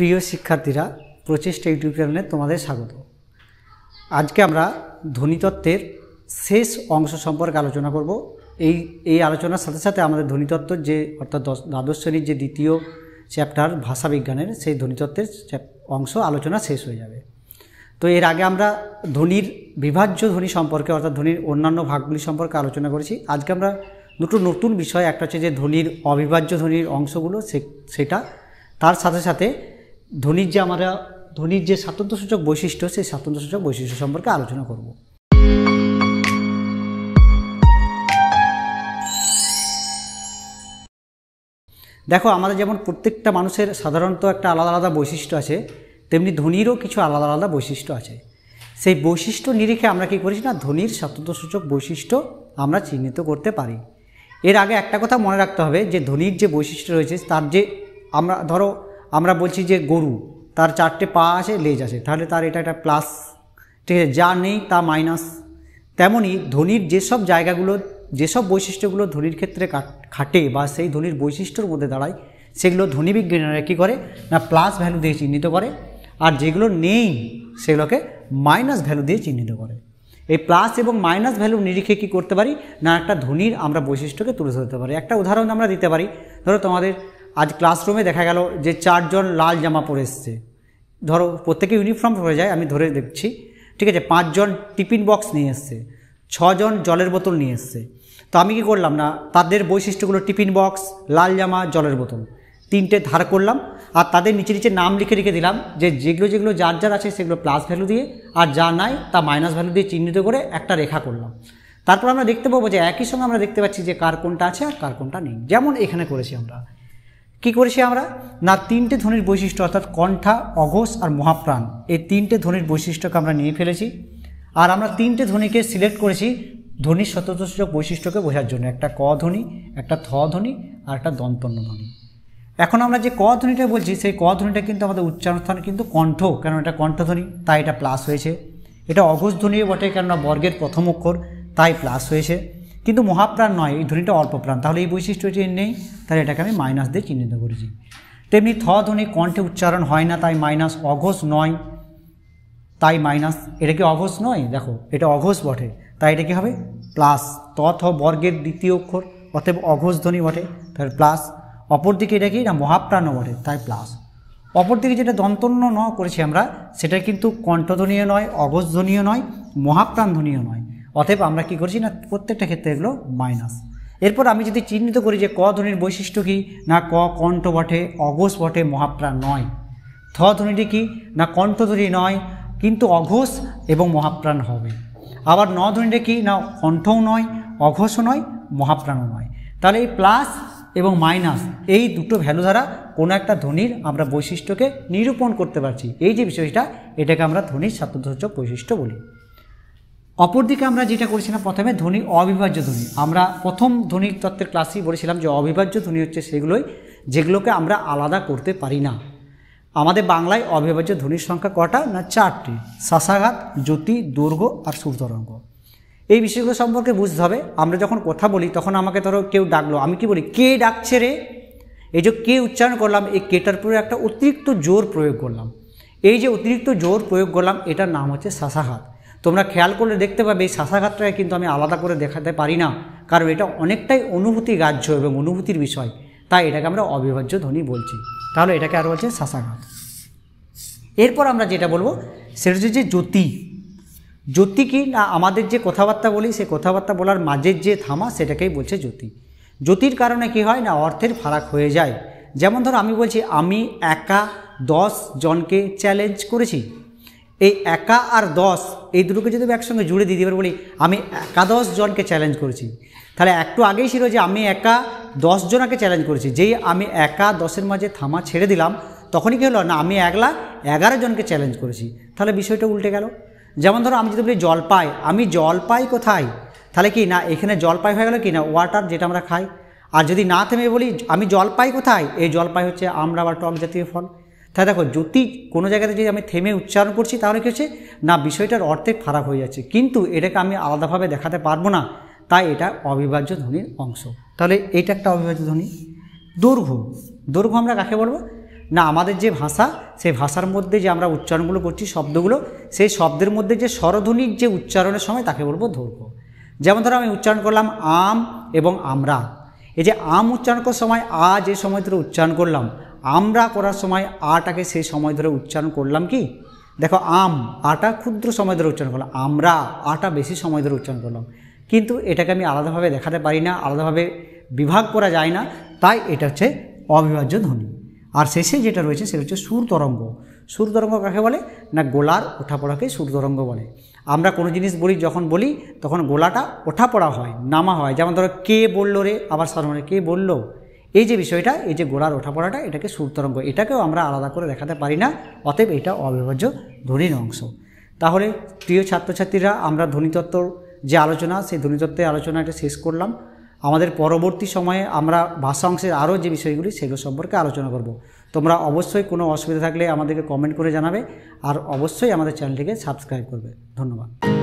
প্রিয় শিক্ষার্থীরা প্রচেষ্টা ইউটিউব চ্যানেলে তোমাদের স্বাগত আজকে আমরা ধ্বনিতত্ত্বের শেষ অংশ সম্পর্কে আলোচনা করব এই এই আলোচনার সাথে সাথে আমাদের ধ্বনিতত্ত্ব যে অর্থাৎ দ্বাদশ শ্রেণীর যে দ্বিতীয় চ্যাপ্টার ভাষাবিজ্ঞানের সেই ধ্বনিতত্ত্বের অংশ আলোচনা শেষ হয়ে যাবে তো এর আগে আমরা ধ্বনির বিভাজ্য ধ্বনি সম্পর্কে অর্থাৎ ধ্বনির অন্যান্য ভাগগুলি সম্পর্কে আলোচনা করেছি আজকে আমরা দুটো নতুন বিষয় একটা হচ্ছে যে ধ্বনির অবিভাজ্য ধ্বনির অংশগুলো সেটা তার সাথে সাথে ধনির যে আমরা ধনির যে স্বাতন্ত্র্যসূচক বৈশিষ্ট্য সেই স্বাতন্ত্র্যসূচক বৈশিষ্ট্য সম্পর্কে আলোচনা করব দেখো আমাদের যেমন প্রত্যেকটা মানুষের সাধারণত একটা আলাদা আলাদা বৈশিষ্ট্য আছে তেমনি ধনিরও কিছু আলাদা আলাদা বৈশিষ্ট্য আছে সেই বৈশিষ্ট্য নিরিখে আমরা কী করিস না ধনির স্বাতন্ত্র্যসূচক বৈশিষ্ট্য আমরা চিহ্নিত করতে পারি এর আগে একটা কথা মনে রাখতে হবে যে ধনির যে বৈশিষ্ট্য রয়েছে তার যে আমরা ধরো আমরা বলছি যে গরু তার চারটে পা আছে লেজ আছে তাহলে তার এটা একটা প্লাস ঠিক আছে যা নেই তা মাইনাস তেমনই ধনির যেসব জায়গাগুলো যেসব বৈশিষ্ট্যগুলো ধনির ক্ষেত্রে খাটে বা সেই ধনির বৈশিষ্ট্যর মধ্যে দাঁড়ায় সেগুলো বিজ্ঞানীরা কী করে না প্লাস ভ্যালু দিয়ে চিহ্নিত করে আর যেগুলো নেই সেগুলোকে মাইনাস ভ্যালু দিয়ে চিহ্নিত করে এই প্লাস এবং মাইনাস ভ্যালু নিরিখে কী করতে পারি না একটা ধনির আমরা বৈশিষ্ট্যকে তুলে ধরতে পারি একটা উদাহরণ আমরা দিতে পারি ধরো তোমাদের আজ ক্লাসরুমে দেখা গেল যে চারজন লাল জামা পরে এসছে ধরো প্রত্যেকে ইউনিফর্ম হয়ে যায় আমি ধরে দেখছি ঠিক আছে পাঁচজন টিফিন বক্স নিয়ে এসছে ছজন জলের বোতল নিয়ে এসছে তো আমি কি করলাম না তাদের বৈশিষ্ট্যগুলো টিফিন বক্স লাল জামা জলের বোতল তিনটে ধার করলাম আর তাদের নিচে নিচে নাম লিখে রেখে দিলাম যে যেগুলো যেগুলো যার যার আছে সেগুলো প্লাস ভ্যালু দিয়ে আর যা নাই তা মাইনাস ভ্যালু দিয়ে চিহ্নিত করে একটা রেখা করলাম তারপর আমরা দেখতে পাবো যে একই সঙ্গে আমরা দেখতে পাচ্ছি যে কার কোনটা আছে আর কার কোনটা নেই যেমন এখানে করেছি আমরা কি করেছি আমরা না তিনটে ধ্বনির বৈশিষ্ট্য অর্থাৎ কণ্ঠা অঘোষ আর মহাপ্রাণ এই তিনটে ধ্বনির বৈশিষ্ট্যকে আমরা নিয়ে ফেলেছি আর আমরা তিনটে ধ্বনিকে সিলেক্ট করেছি ধ্বনির সততসূচক বৈশিষ্ট্যকে বোঝার জন্য একটা ক ধ্বনি একটা থ ধ্বনি আর একটা দন্তন্য ধ্বনি এখন আমরা যে ক ধ্বনিটা বলছি সেই ক ধ্বনিটা কিন্তু আমাদের উচ্চারণ কিন্তু কণ্ঠ কেন এটা কণ্ঠধ্বনি তাই এটা প্লাস হয়েছে এটা অঘোষ ধ্বনিও বটে কেননা বর্গের প্রথম অক্ষর তাই প্লাস হয়েছে কিন্তু মহাপ্রাণ নয় এই ধ্বনিটা অল্প প্রাণ তাহলে এই বৈশিষ্ট্যটি নেই তাহলে এটাকে আমি মাইনাস দিয়ে চিহ্নিত করেছি তেমনি থ ধ্বনি কণ্ঠে উচ্চারণ হয় না তাই মাইনাস অঘোষ নয় তাই মাইনাস এটা কি অঘোষ নয় দেখো এটা অঘোষ বটে তাই এটা কি হবে প্লাস ত থ বর্গের দ্বিতীয় অক্ষর অতএব অঘোষ ধ্বনি বটে তাহলে প্লাস অপরদিকে এটা কি না মহাপ্রাণও বটে তাই প্লাস অপরদিকে যেটা দন্তন্য ন করেছি আমরা সেটা কিন্তু কণ্ঠধ্বনীয় নয় ধ্বনিও নয় মহাপ্রাণ ধ্বনিও নয় অতএব আমরা কি করছি না প্রত্যেকটা ক্ষেত্রে এগুলো মাইনাস এরপর আমি যদি চিহ্নিত করি যে ক ধ্বনির বৈশিষ্ট্য কী না ক কণ্ঠ বটে অঘোষ বটে মহাপ্রাণ নয় থ ধ্বনিটি কী না কণ্ঠধ্বনি নয় কিন্তু অঘোষ এবং মহাপ্রাণ হবে আবার ন ধ্বনিটা কী না কণ্ঠও নয় অঘোষও নয় মহাপ্রাণও নয় তাহলে এই প্লাস এবং মাইনাস এই দুটো ভ্যালু দ্বারা কোনো একটা ধ্বনির আমরা বৈশিষ্ট্যকে নিরূপণ করতে পারছি এই যে বিষয়টা এটাকে আমরা ধ্বনির স্বাতন্ত্র্য বৈশিষ্ট্য বলি অপরদিকে আমরা যেটা করেছিলাম প্রথমে ধ্বনি অবিভাজ্য ধ্বনি আমরা প্রথম ধ্বনি তত্ত্বের ক্লাসেই বলেছিলাম যে অবিভাজ্য ধ্বনি হচ্ছে সেগুলোই যেগুলোকে আমরা আলাদা করতে পারি না আমাদের বাংলায় অবিভাজ্য ধ্বনির সংখ্যা কটা না চারটি শাসাঘাত জ্যোতি দুর্গ আর সূর্যরঙ্গ এই বিষয়গুলো সম্পর্কে বুঝতে হবে আমরা যখন কথা বলি তখন আমাকে ধরো কেউ ডাকলো আমি কি বলি কে ডাকছে রে এই যে কে উচ্চারণ করলাম এই কেটার পরে একটা অতিরিক্ত জোর প্রয়োগ করলাম এই যে অতিরিক্ত জোর প্রয়োগ করলাম এটার নাম হচ্ছে শাসাঘাত তোমরা খেয়াল করলে দেখতে পাবে এই শাসাঘাতটাকে কিন্তু আমি আলাদা করে দেখাতে পারি না কারণ এটা অনেকটাই অনুভূতি গ্রাহ্য এবং অনুভূতির বিষয় তাই এটাকে আমরা অবিভাজ্য ধ্বনি বলছি তাহলে এটাকে আরও বলছে শাসাঘাত এরপর আমরা যেটা বলবো সেটা হচ্ছে যে জ্যোতি জ্যোতি কি না আমাদের যে কথাবার্তা বলি সেই কথাবার্তা বলার মাঝের যে থামা সেটাকেই বলছে জ্যোতি জ্যোতির কারণে কি হয় না অর্থের ফারাক হয়ে যায় যেমন ধরো আমি বলছি আমি একা দশ জনকে চ্যালেঞ্জ করেছি এই একা আর দশ এই দুটোকে যদি আমি একসঙ্গে জুড়ে দিই এবার বলি আমি একাদশ জনকে চ্যালেঞ্জ করেছি তাহলে একটু আগেই ছিল যে আমি একা দশ জনাকে চ্যালেঞ্জ করেছি যেই আমি একা দশের মাঝে থামা ছেড়ে দিলাম তখনই কী হলো না আমি একলা এগারো জনকে চ্যালেঞ্জ করেছি তাহলে বিষয়টা উল্টে গেল যেমন ধরো আমি যদি বলি জল পাই আমি জল পাই কোথায় তাহলে কি না এখানে জল পাই হয়ে গেল কি না ওয়াটার যেটা আমরা খাই আর যদি না থেমে বলি আমি জল পাই কোথায় এই জল পাই হচ্ছে আমরা আবার টক জাতীয় ফল তা দেখো যদি কোনো জায়গাতে যদি আমি থেমে উচ্চারণ করছি তাহলে কী হচ্ছে না বিষয়টার অর্থে খারাপ হয়ে যাচ্ছে কিন্তু এটাকে আমি আলাদাভাবে দেখাতে পারবো না তাই এটা অবিভাজ্য ধ্বনির অংশ তাহলে এটা একটা অবিভাজ্য ধ্বনি দৈর্ঘ্য দৈর্ঘ্য আমরা কাকে বলবো না আমাদের যে ভাষা সেই ভাষার মধ্যে যে আমরা উচ্চারণগুলো করছি শব্দগুলো সেই শব্দের মধ্যে যে স্বরধ্বনির যে উচ্চারণের সময় তাকে বলবো দৈর্ঘ্য যেমন ধরো আমি উচ্চারণ করলাম আম এবং আমরা এই যে আম উচ্চারণ করার সময় আ যে সময় ধরে উচ্চারণ করলাম আমরা করার সময় আটাকে সেই সময় ধরে উচ্চারণ করলাম কি দেখো আম আটা ক্ষুদ্র সময় ধরে উচ্চারণ করলাম আমরা আটা বেশি সময় ধরে উচ্চারণ করলাম কিন্তু এটাকে আমি আলাদাভাবে দেখাতে পারি না আলাদাভাবে বিভাগ করা যায় না তাই এটা হচ্ছে অবিভাজ্য ধ্বনি আর শেষে যেটা রয়েছে সেটা হচ্ছে সুর তরঙ্গ সুর তরঙ্গ কাকে বলে না গোলার ওঠাপড়াকে সুর তরঙ্গ বলে আমরা কোনো জিনিস বলি যখন বলি তখন গোলাটা ওঠাপড়া হয় নামা হয় যেমন ধরো কে বললো রে আবার সাধারণ কে বললো এই যে বিষয়টা এই যে গোড়ার ওঠাপড়াটা এটাকে সুরতরঙ্গ এটাকেও আমরা আলাদা করে দেখাতে পারি না অতএব এটা অবিভাজ্য ধ্বনির অংশ তাহলে প্রিয় ছাত্রছাত্রীরা আমরা ধ্বনিতত্ত্বর যে আলোচনা সেই ধ্বনিতত্ত্বের আলোচনাটা শেষ করলাম আমাদের পরবর্তী সময়ে আমরা ভাষা অংশের আরও যে বিষয়গুলি সেগুলো সম্পর্কে আলোচনা করব। তোমরা অবশ্যই কোনো অসুবিধা থাকলে আমাদেরকে কমেন্ট করে জানাবে আর অবশ্যই আমাদের চ্যানেলটিকে সাবস্ক্রাইব করবে ধন্যবাদ